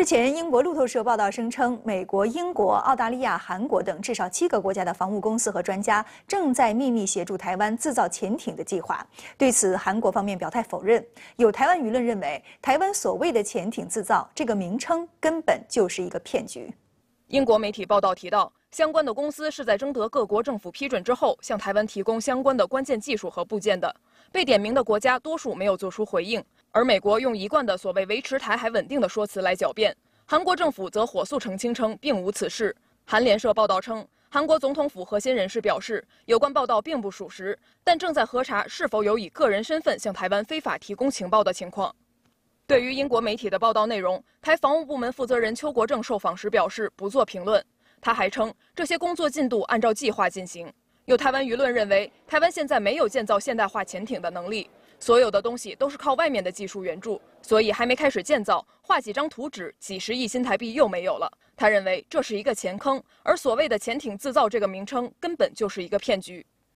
日前，英国路透社报道声称，美国、英国、澳大利亚、韩国等至少七个国家的防务公司和专家正在秘密协助台湾制造潜艇的计划。对此，韩国方面表态否认。有台湾舆论认为，台湾所谓的潜艇制造这个名称根本就是一个骗局。英国媒体报道提到。相关的公司是在征得各国政府批准之后，向台湾提供相关的关键技术和部件的。被点名的国家多数没有做出回应，而美国用一贯的所谓“维持台海稳定”的说辞来狡辩。韩国政府则火速澄清称，并无此事。韩联社报道称，韩国总统府核心人士表示，有关报道并不属实，但正在核查是否有以个人身份向台湾非法提供情报的情况。对于英国媒体的报道内容，台防务部门负责人邱国正受访时表示，不做评论。他还称，这些工作进度按照计划进行。有台湾舆论认为，台湾现在没有建造现代化潜艇的能力，所有的东西都是靠外面的技术援助，所以还没开始建造，画几张图纸，几十亿新台币又没有了。他认为这是一个钱坑，而所谓的“潜艇制造”这个名称根本就是一个骗局。